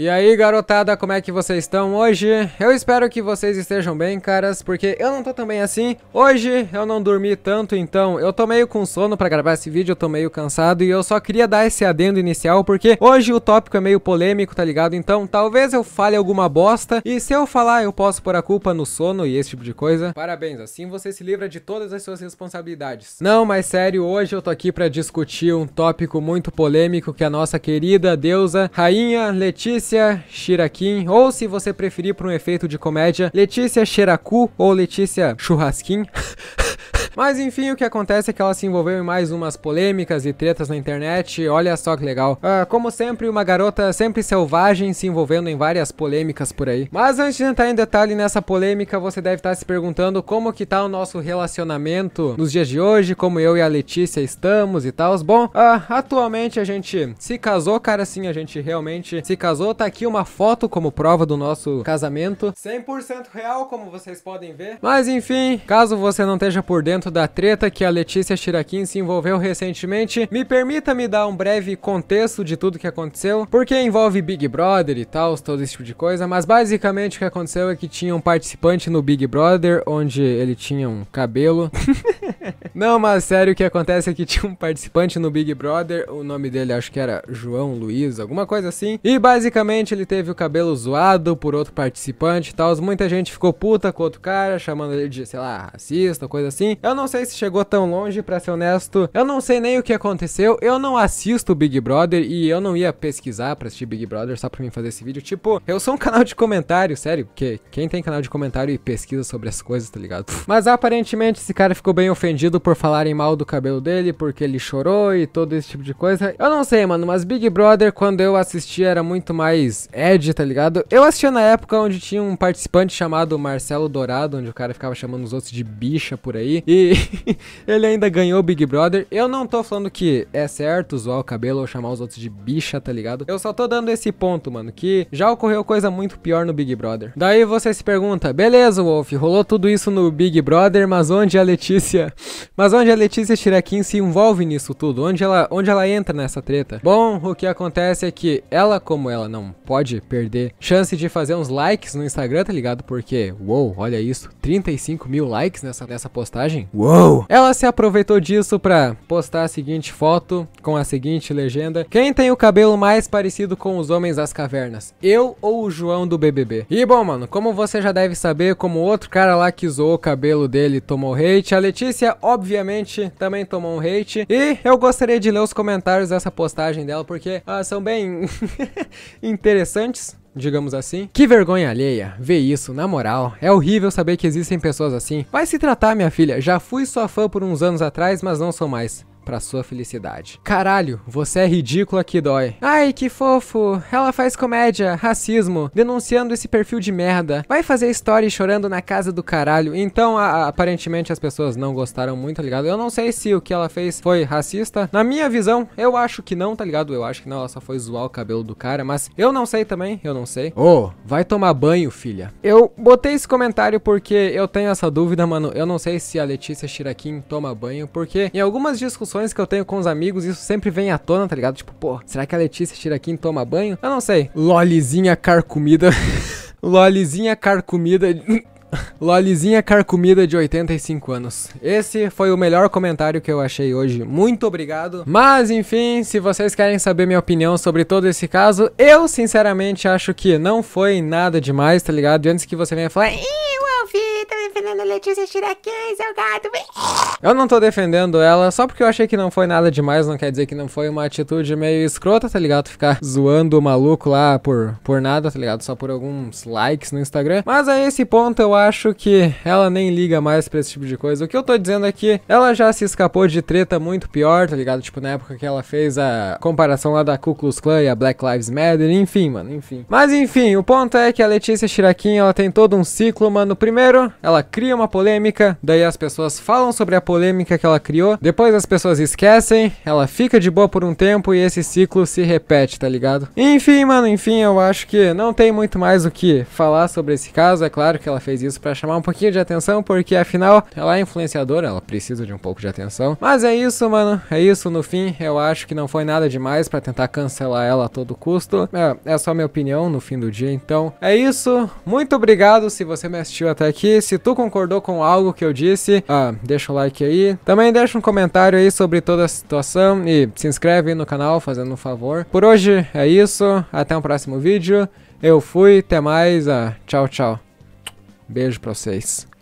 E aí, garotada, como é que vocês estão hoje? Eu espero que vocês estejam bem, caras, porque eu não tô tão bem assim. Hoje eu não dormi tanto, então eu tô meio com sono pra gravar esse vídeo, eu tô meio cansado e eu só queria dar esse adendo inicial, porque hoje o tópico é meio polêmico, tá ligado? Então talvez eu fale alguma bosta e se eu falar eu posso pôr a culpa no sono e esse tipo de coisa. Parabéns, assim você se livra de todas as suas responsabilidades. Não, mas sério, hoje eu tô aqui pra discutir um tópico muito polêmico que a nossa querida deusa, rainha Letícia Letícia Shirakin, ou se você preferir para um efeito de comédia, Letícia Xeracu ou Letícia Churrasquim. Mas enfim, o que acontece é que ela se envolveu em mais umas polêmicas e tretas na internet. Olha só que legal. Ah, como sempre, uma garota sempre selvagem se envolvendo em várias polêmicas por aí. Mas antes de entrar em detalhe nessa polêmica, você deve estar se perguntando como que tá o nosso relacionamento nos dias de hoje, como eu e a Letícia estamos e tal. Bom, ah, atualmente a gente se casou, cara, sim, a gente realmente se casou. Tá aqui uma foto como prova do nosso casamento. 100% real, como vocês podem ver. Mas enfim, caso você não esteja por dentro da treta que a Letícia Chiraquim se envolveu recentemente, me permita me dar um breve contexto de tudo que aconteceu, porque envolve Big Brother e tal, todo esse tipo de coisa, mas basicamente o que aconteceu é que tinha um participante no Big Brother, onde ele tinha um cabelo. Não, mas sério, o que acontece é que tinha um participante no Big Brother, o nome dele acho que era João Luiz, alguma coisa assim, e basicamente ele teve o cabelo zoado por outro participante e tal, muita gente ficou puta com outro cara, chamando ele de, sei lá, racista, coisa assim. Eu não sei se chegou tão longe, para ser honesto. Eu não sei nem o que aconteceu. Eu não assisto Big Brother e eu não ia pesquisar para assistir Big Brother só pra mim fazer esse vídeo. Tipo, eu sou um canal de comentário, sério, porque quem tem canal de comentário e pesquisa sobre as coisas, tá ligado? Mas aparentemente esse cara ficou bem ofendido por falarem mal do cabelo dele, porque ele chorou e todo esse tipo de coisa. Eu não sei, mano, mas Big Brother, quando eu assisti, era muito mais Ed, tá ligado? Eu assistia na época onde tinha um participante chamado Marcelo Dourado, onde o cara ficava chamando os outros de bicha por aí. E ele ainda ganhou o Big Brother. Eu não tô falando que é certo zoar o cabelo ou chamar os outros de bicha, tá ligado? Eu só tô dando esse ponto, mano, que já ocorreu coisa muito pior no Big Brother. Daí você se pergunta, beleza, Wolf, rolou tudo isso no Big Brother, mas onde a Letícia... Mas onde a Letícia Tiraquim se envolve nisso tudo? Onde ela, onde ela entra nessa treta? Bom, o que acontece é que ela, como ela não pode perder chance de fazer uns likes no Instagram, tá ligado? Porque, uou, olha isso, 35 mil likes nessa, nessa postagem. Uou! Ela se aproveitou disso pra postar a seguinte foto com a seguinte legenda: Quem tem o cabelo mais parecido com os homens das cavernas? Eu ou o João do BBB? E bom, mano, como você já deve saber, como outro cara lá que zoou o cabelo dele tomou hate, a Letícia, obviamente, também tomou um hate. E eu gostaria de ler os comentários dessa postagem dela, porque ah, são bem interessantes digamos assim. Que vergonha alheia, ver isso, na moral. É horrível saber que existem pessoas assim. Vai se tratar, minha filha, já fui sua fã por uns anos atrás, mas não sou mais pra sua felicidade. Caralho, você é ridícula que dói. Ai, que fofo. Ela faz comédia, racismo, denunciando esse perfil de merda. Vai fazer story chorando na casa do caralho. Então, a, a, aparentemente as pessoas não gostaram muito, tá ligado? Eu não sei se o que ela fez foi racista. Na minha visão, eu acho que não, tá ligado? Eu acho que não, ela só foi zoar o cabelo do cara, mas eu não sei também, eu não sei. Ô, oh, vai tomar banho, filha. Eu botei esse comentário porque eu tenho essa dúvida, mano. Eu não sei se a Letícia Shirakin toma banho, porque em algumas discussões discussões que eu tenho com os amigos, isso sempre vem à tona, tá ligado? Tipo, pô, será que a Letícia tira aqui e toma banho? Eu não sei. Lolizinha carcomida. Lolizinha carcomida. Lolizinha carcomida de 85 anos. Esse foi o melhor comentário que eu achei hoje. Muito obrigado. Mas enfim, se vocês querem saber minha opinião sobre todo esse caso, eu sinceramente acho que não foi nada demais, tá ligado? E antes que você venha falar, Letícia Tiraquês, é gato. Eu não tô defendendo ela, só porque eu achei que não foi nada demais, não quer dizer que não foi uma atitude meio escrota, tá ligado? Ficar zoando o maluco lá por, por nada, tá ligado? Só por alguns likes no Instagram. Mas a esse ponto eu acho que ela nem liga mais pra esse tipo de coisa. O que eu tô dizendo é que ela já se escapou de treta muito pior, tá ligado? Tipo, na época que ela fez a comparação lá da Ku Klux Klan e a Black Lives Matter, enfim, mano, enfim. Mas enfim, o ponto é que a Letícia Chiraquinha, ela tem todo um ciclo, mano. Primeiro, ela cria uma polêmica, daí as pessoas falam sobre a polêmica que ela criou, depois as pessoas esquecem, ela fica de boa por um tempo e esse ciclo se repete, tá ligado? Enfim, mano, enfim, eu acho que não tem muito mais o que falar sobre esse caso. É claro que ela fez isso para chamar um pouquinho de atenção, porque afinal ela é influenciadora, ela precisa de um pouco de atenção. Mas é isso, mano, é isso. No fim, eu acho que não foi nada demais para tentar cancelar ela a todo custo. É, é só minha opinião no fim do dia, então é isso. Muito obrigado se você me assistiu até aqui. Se tu concordou, concordou com algo que eu disse, ah, deixa o like aí. Também deixa um comentário aí sobre toda a situação e se inscreve aí no canal fazendo um favor. Por hoje é isso, até o um próximo vídeo. Eu fui, até mais, ah, tchau, tchau. Beijo pra vocês.